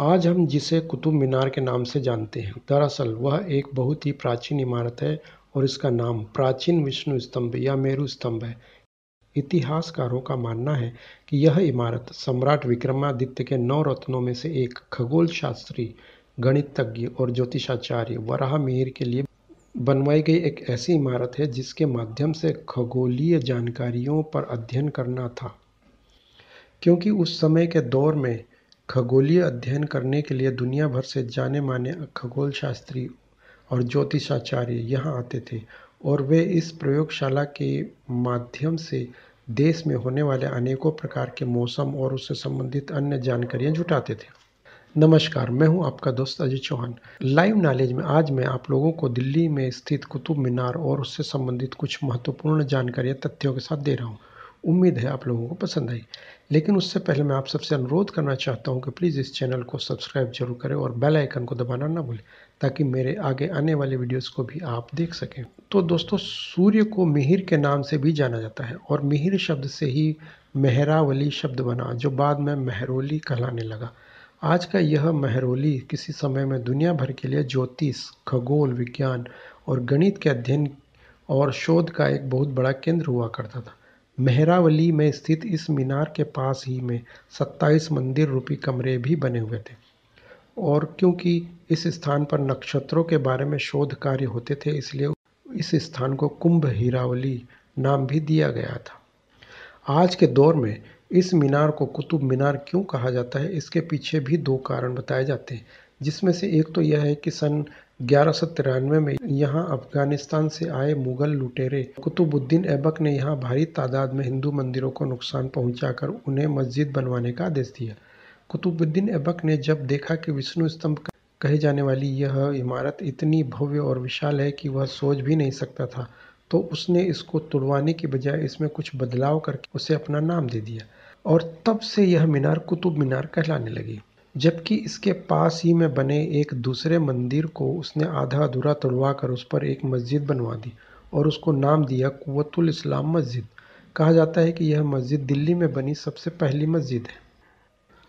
आज हम जिसे कुतुब मीनार के नाम से जानते हैं दरअसल वह एक बहुत ही प्राचीन इमारत है और इसका नाम प्राचीन विष्णु स्तंभ या मेरू स्तंभ है इतिहासकारों का मानना है कि यह इमारत सम्राट विक्रमादित्य के नौ रत्नों में से एक खगोल शास्त्री गणितज्ञ और ज्योतिषाचार्य वराह मिहिर के लिए बनवाई गई एक ऐसी इमारत है जिसके माध्यम से खगोलीय जानकारियों पर अध्ययन करना था क्योंकि उस समय के दौर में खगोलीय अध्ययन करने के लिए दुनिया भर से जाने माने खगोल शास्त्री और ज्योतिषाचार्य यहाँ आते थे और वे इस प्रयोगशाला के माध्यम से देश में होने वाले अनेकों प्रकार के मौसम और उससे संबंधित अन्य जानकारियाँ जुटाते थे नमस्कार मैं हूं आपका दोस्त अजय चौहान लाइव नॉलेज में आज मैं आप लोगों को दिल्ली में स्थित कुतुब मीनार और उससे संबंधित कुछ महत्वपूर्ण जानकारियाँ तथ्यों के साथ दे रहा हूँ उम्मीद है आप लोगों को पसंद आई लेकिन उससे पहले मैं आप सबसे अनुरोध करना चाहता हूँ कि प्लीज़ इस चैनल को सब्सक्राइब जरूर करें और बेल आइकन को दबाना ना भूलें ताकि मेरे आगे आने वाले वीडियोस को भी आप देख सकें तो दोस्तों सूर्य को मिहिर के नाम से भी जाना जाता है और मिहिर शब्द से ही मेहरावली शब्द बना जो बाद में मेहरोली कहलाने लगा आज का यह मेहरोली किसी समय में दुनिया भर के लिए ज्योतिष खगोल विज्ञान और गणित के अध्ययन और शोध का एक बहुत बड़ा केंद्र हुआ करता था मेहरावली में स्थित इस मीनार के पास ही में सत्ताईस मंदिर रूपी कमरे भी बने हुए थे और क्योंकि इस स्थान पर नक्षत्रों के बारे में शोध कार्य होते थे इसलिए इस स्थान को कुंभ हीरावली नाम भी दिया गया था आज के दौर में इस मीनार को कुतुब मीनार क्यों कहा जाता है इसके पीछे भी दो कारण बताए जाते हैं जिसमें से एक तो यह है कि सन ग्यारह में यहाँ अफगानिस्तान से आए मुगल लुटेरे कुतुबुद्दीन ऐबक ने यहाँ भारी तादाद में हिंदू मंदिरों को नुकसान पहुंचाकर उन्हें मस्जिद बनवाने का आदेश दिया कुतुबुद्दीन ऐबक ने जब देखा कि विष्णु स्तंभ कहे जाने वाली यह इमारत इतनी भव्य और विशाल है कि वह सोच भी नहीं सकता था तो उसने इसको तुड़वाने की बजाय इसमें कुछ बदलाव करके उसे अपना नाम दे दिया और तब से यह मीनार कुतुब मीनार कहलाने लगी जबकि इसके पास ही में बने एक दूसरे मंदिर को उसने आधा अधूरा तोड़वा कर उस पर एक मस्जिद बनवा दी और उसको नाम दिया कुतुल इस्लाम मस्जिद कहा जाता है कि यह मस्जिद दिल्ली में बनी सबसे पहली मस्जिद है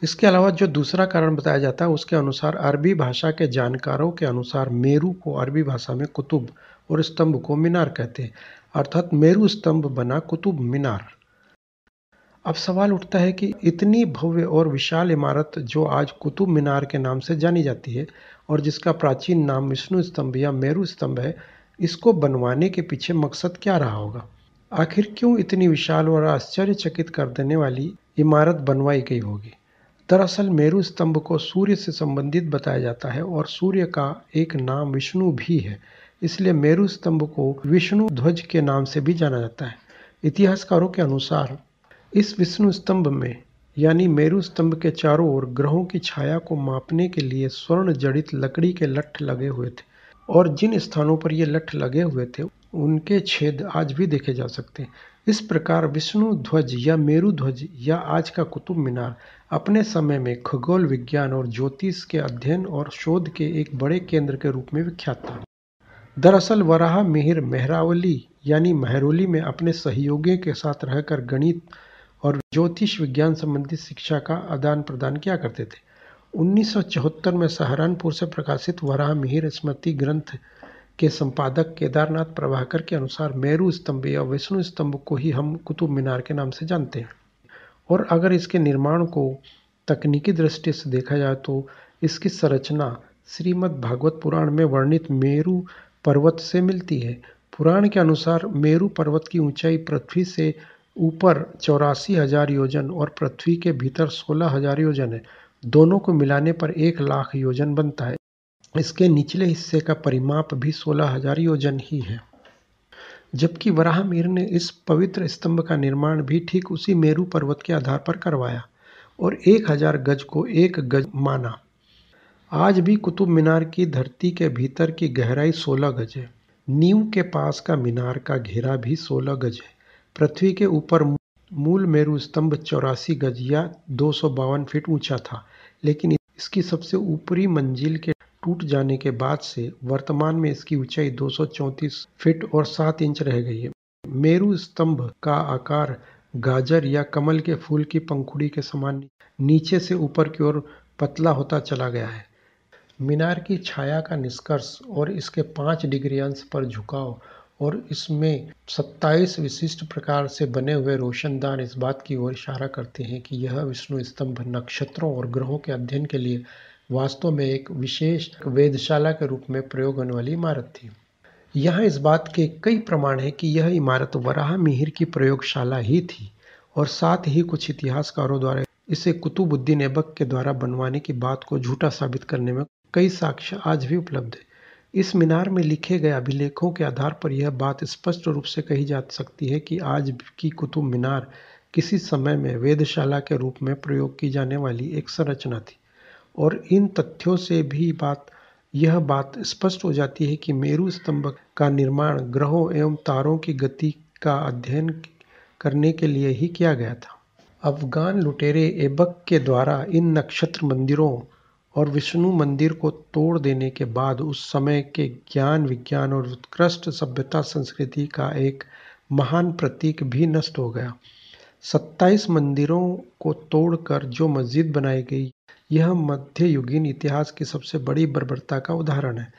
इसके अलावा जो दूसरा कारण बताया जाता है उसके अनुसार अरबी भाषा के जानकारों के अनुसार मेरू को अरबी भाषा में कुतुब और स्तंभ को मीनार कहते हैं अर्थात मेरू स्तंभ बना कुतुब मीनार अब सवाल उठता है कि इतनी भव्य और विशाल इमारत जो आज कुतुब मीनार के नाम से जानी जाती है और जिसका प्राचीन नाम विष्णु स्तंभ या मेरू स्तंभ है इसको बनवाने के पीछे मकसद क्या रहा होगा आखिर क्यों इतनी विशाल और आश्चर्यचकित कर देने वाली इमारत बनवाई गई होगी दरअसल मेरू स्तंभ को सूर्य से संबंधित बताया जाता है और सूर्य का एक नाम विष्णु भी है इसलिए मेरू स्तंभ को विष्णु ध्वज के नाम से भी जाना जाता है इतिहासकारों के अनुसार इस विष्णु स्तंभ में यानी मेरु स्तंभ के चारों ओर ग्रहों की छाया को मापने के लिए स्वर्ण जड़ित लकड़ी के लठ लगे हुए थे और जिन स्थानों पर ये लठ लगे हुए थे उनके छेद आज भी देखे जा सकते हैं इस प्रकार विष्णु ध्वज या मेरु ध्वज या आज का कुतुब मीनार अपने समय में खगोल विज्ञान और ज्योतिष के अध्ययन और शोध के एक बड़े केंद्र के रूप में विख्यात था दरअसल वराह मिहिर मेहरावली यानी मेहरोली में अपने सहयोगियों के साथ रहकर गणित और ज्योतिष विज्ञान संबंधी शिक्षा का आदान प्रदान किया करते थे 1974 में सहारनपुर से प्रकाशित वराह मिहिर स्मृति ग्रंथ के संपादक केदारनाथ प्रभाकर के अनुसार मेरू स्तंभ या विष्णु स्तंभ को ही हम कुतुब मीनार के नाम से जानते हैं और अगर इसके निर्माण को तकनीकी दृष्टि से देखा जाए तो इसकी संरचना श्रीमद् भागवत पुराण में वर्णित मेरू पर्वत से मिलती है पुराण के अनुसार मेरू पर्वत की ऊंचाई पृथ्वी से ऊपर चौरासी हजार योजन और पृथ्वी के भीतर सोलह हजार योजन है दोनों को मिलाने पर एक लाख योजन बनता है इसके निचले हिस्से का परिमाप भी सोलह हजार योजन ही है जबकि वराहमीर ने इस पवित्र स्तंभ का निर्माण भी ठीक उसी मेरू पर्वत के आधार पर करवाया और एक हजार गज को एक गज माना आज भी कुतुब मीनार की धरती के भीतर की गहराई सोलह गज है नींव के पास का मीनार का घेरा भी सोलह गज है पृथ्वी के ऊपर मूल मेरु स्तंभ चौरासी गज या दो फीट ऊंचा था लेकिन इसकी सबसे ऊपरी मंजिल के टूट जाने के बाद से वर्तमान में इसकी ऊंचाई दो फीट और 7 इंच रह गई है मेरु स्तंभ का आकार गाजर या कमल के फूल की पंखुड़ी के समान नीचे से ऊपर की ओर पतला होता चला गया है मीनार की छाया का निष्कर्ष और इसके पाँच अंश पर झुकाव और इसमें 27 विशिष्ट प्रकार से बने हुए रोशनदान इस बात की ओर इशारा करते हैं कि यह विष्णु स्तंभ नक्षत्रों और ग्रहों के अध्ययन के लिए वास्तव में एक विशेष वेदशाला के रूप में प्रयोग होने वाली इमारत थी यहाँ इस बात के कई प्रमाण हैं कि यह इमारत वराह मिहिर की प्रयोगशाला ही थी और साथ ही कुछ इतिहासकारों द्वारा इसे कुतुबुद्दीन ऐबक के द्वारा बनवाने की बात को झूठा साबित करने में कई साक्ष्य आज भी उपलब्ध है इस मीनार में लिखे गए अभिलेखों के आधार पर यह बात स्पष्ट रूप से कही जा सकती है कि आज की कुतुब मीनार किसी समय में वेधशाला के रूप में प्रयोग की जाने वाली एक संरचना थी और इन तथ्यों से भी बात यह बात स्पष्ट हो जाती है कि मेरू स्तंभ का निर्माण ग्रहों एवं तारों की गति का अध्ययन करने के लिए ही किया गया था अफगान लुटेरे एबक के द्वारा इन नक्षत्र मंदिरों और विष्णु मंदिर को तोड़ देने के बाद उस समय के ज्ञान विज्ञान और उत्कृष्ट सभ्यता संस्कृति का एक महान प्रतीक भी नष्ट हो गया सत्ताईस मंदिरों को तोड़कर जो मस्जिद बनाई गई यह मध्ययुगीन इतिहास की सबसे बड़ी बर्बरता का उदाहरण है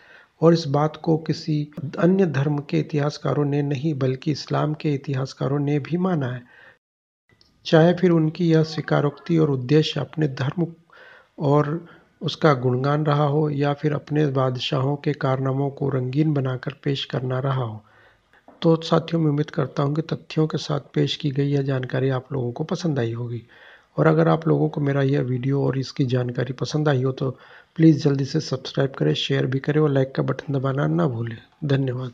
और इस बात को किसी अन्य धर्म के इतिहासकारों ने नहीं बल्कि इस्लाम के इतिहासकारों ने भी माना है चाहे फिर उनकी यह स्वीकारोक्ति और उद्देश्य अपने धर्म और उसका गुणगान रहा हो या फिर अपने बादशाहों के कारनामों को रंगीन बनाकर पेश करना रहा हो तो साथियों मैं उम्मीद करता हूँ कि तथ्यों के साथ पेश की गई यह जानकारी आप लोगों को पसंद आई होगी और अगर आप लोगों को मेरा यह वीडियो और इसकी जानकारी पसंद आई हो तो प्लीज़ जल्दी से सब्सक्राइब करें शेयर भी करें और लाइक का बटन दबाना ना भूलें धन्यवाद